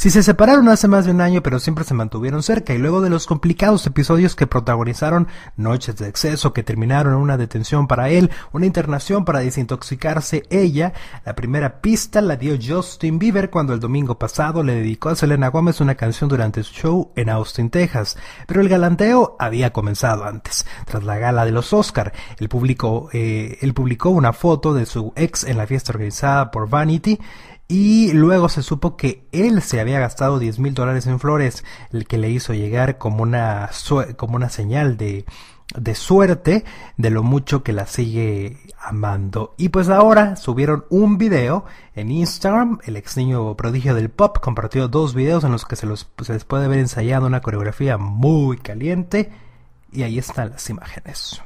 Si se separaron hace más de un año pero siempre se mantuvieron cerca y luego de los complicados episodios que protagonizaron, noches de exceso que terminaron en una detención para él, una internación para desintoxicarse ella, la primera pista la dio Justin Bieber cuando el domingo pasado le dedicó a Selena Gómez una canción durante su show en Austin, Texas, pero el galanteo había comenzado antes, tras la gala de los Oscar. El público, eh, él publicó una foto de su ex en la fiesta organizada por Vanity, y luego se supo que él se había gastado 10 mil dólares en flores, el que le hizo llegar como una, como una señal de, suerte de lo mucho que la sigue amando. Y pues ahora subieron un video en Instagram. El ex niño prodigio del pop compartió dos videos en los que se, los, les puede ver ensayando una coreografía muy caliente. Y ahí están las imágenes.